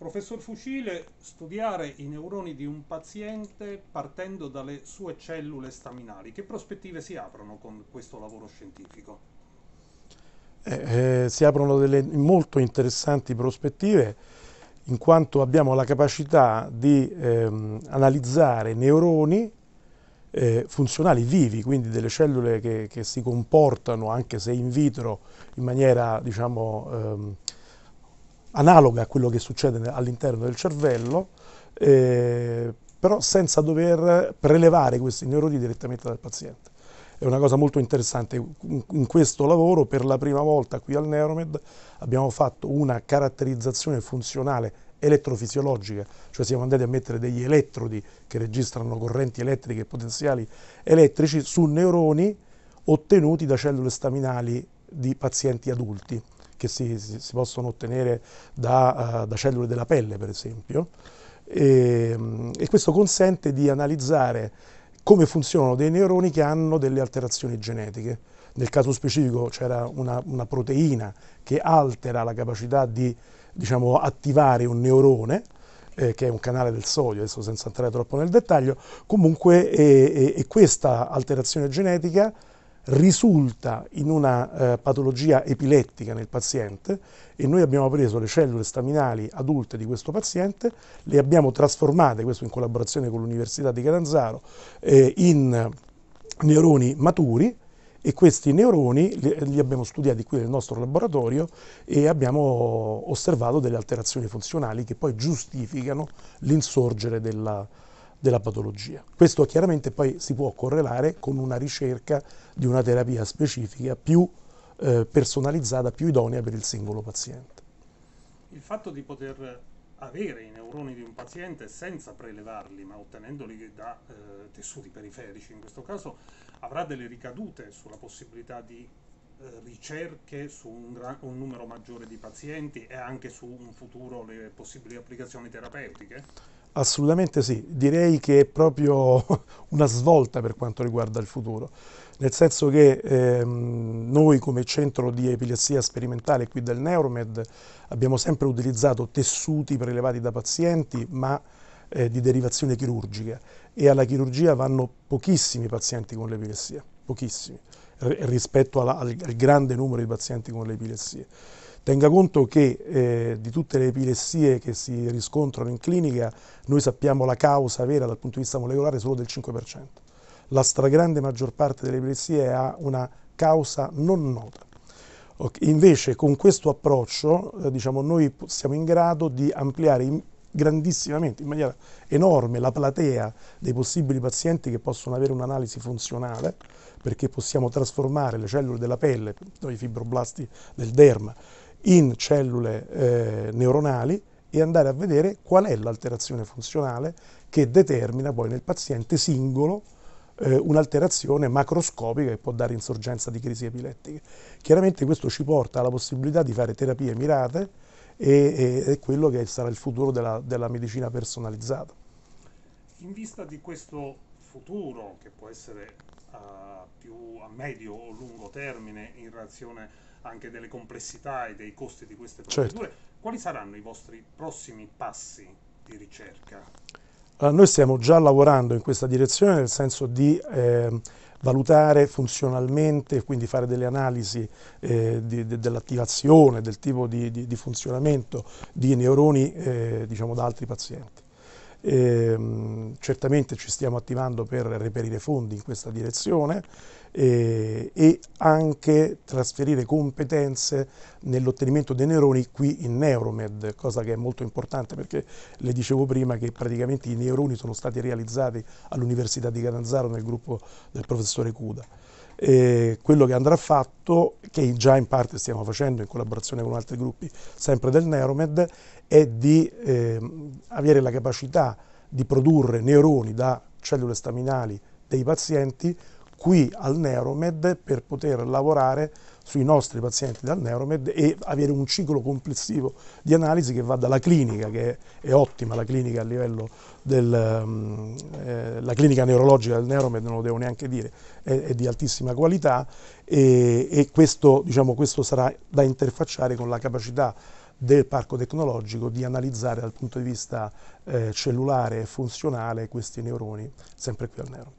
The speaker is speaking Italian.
Professor Fucile, studiare i neuroni di un paziente partendo dalle sue cellule staminali, che prospettive si aprono con questo lavoro scientifico? Eh, eh, si aprono delle molto interessanti prospettive in quanto abbiamo la capacità di ehm, analizzare neuroni eh, funzionali vivi, quindi delle cellule che, che, si comportano anche se in vitro in maniera diciamo, ehm, analoga a quello che succede all'interno del cervello, eh, però senza dover prelevare questi neuroni direttamente dal paziente. È una cosa molto interessante. In questo lavoro, per la prima volta qui al Neuromed, abbiamo fatto una caratterizzazione funzionale elettrofisiologica, cioè siamo andati a mettere degli elettrodi che registrano correnti elettriche e potenziali elettrici su neuroni ottenuti da cellule staminali di pazienti adulti che si, si possono ottenere da, eh, da, cellule della pelle, per esempio, e, mm, e questo consente di analizzare come funzionano dei neuroni che hanno delle alterazioni genetiche. Nel caso specifico c'era una, una, proteina che altera la capacità di diciamo, attivare un neurone, eh, che è un canale del sodio, adesso senza entrare troppo nel dettaglio, comunque è, è, è questa alterazione genetica risulta in una eh, patologia epilettica nel paziente e noi abbiamo preso le cellule staminali adulte di questo paziente, le abbiamo trasformate, questo in collaborazione con l'Università di Catanzaro, eh, in neuroni maturi e questi neuroni li, abbiamo studiati qui nel nostro laboratorio e abbiamo osservato delle alterazioni funzionali che poi giustificano l'insorgere della, della patologia. Questo chiaramente poi si può correlare con una ricerca di una terapia specifica più eh, personalizzata, più idonea per il singolo paziente. Il fatto di poter avere i neuroni di un paziente senza prelevarli, ma ottenendoli da eh, tessuti periferici in questo caso, avrà delle ricadute sulla possibilità di eh, ricerche su un, gran, un, numero maggiore di pazienti e anche su un futuro le possibili applicazioni terapeutiche? Assolutamente sì, direi che è proprio una svolta per quanto riguarda il futuro, nel senso che ehm, noi come centro di epilessia sperimentale qui del Neuromed abbiamo sempre utilizzato tessuti prelevati da pazienti ma eh, di derivazione chirurgica e alla chirurgia vanno pochissimi pazienti con l'epilessia, pochissimi, rispetto alla, al, al grande numero di pazienti con l'epilessia. Tenga conto che eh, di tutte le epilessie che si riscontrano in clinica, noi sappiamo la causa vera dal punto di vista molecolare solo del 5%. La stragrande maggior parte delle epilessie ha una causa non nota. Invece con questo approccio eh, diciamo, noi siamo in grado di ampliare in grandissimamente, in maniera enorme, la platea dei possibili pazienti che possono avere un'analisi funzionale, perché possiamo trasformare le cellule della pelle, i fibroblasti del derma, in cellule eh, neuronali e andare a vedere qual è l'alterazione funzionale che determina poi nel paziente singolo eh, un'alterazione macroscopica che può dare insorgenza di crisi epilettiche. Chiaramente questo ci porta alla possibilità di fare terapie mirate e, e, e quello che sarà il futuro della, della medicina personalizzata. In vista di questo futuro, che può essere a, più, a medio o lungo termine in relazione anche delle complessità e dei costi di queste certo. procedure, certo. quali saranno i vostri prossimi passi di ricerca? Allora, noi stiamo già lavorando in questa direzione nel senso di eh, valutare funzionalmente, quindi fare delle analisi eh, de, dell'attivazione, del tipo di, di, di, funzionamento di neuroni eh, diciamo, da altri pazienti. Eh, certamente ci stiamo attivando per reperire fondi in questa direzione eh, e anche trasferire competenze nell'ottenimento dei neuroni qui in Neuromed, cosa che è molto importante perché le dicevo prima che praticamente i neuroni sono stati realizzati all'Università di Catanzaro nel gruppo del professore Cuda eh, quello che andrà fatto, che già in parte stiamo facendo in collaborazione con altri gruppi sempre del Neuromed, è di eh, avere la capacità di produrre neuroni da cellule staminali dei pazienti qui al Neuromed per poter lavorare sui nostri pazienti dal Neuromed e avere un ciclo complessivo di analisi che va dalla clinica, che è ottima la clinica a livello del, mm, eh, clinica neurologica del Neuromed, non lo devo neanche dire, è, è di altissima qualità e, e questo, diciamo, questo sarà da interfacciare con la capacità del parco tecnologico di analizzare dal punto di vista eh, cellulare e funzionale questi neuroni sempre qui al Neuromed.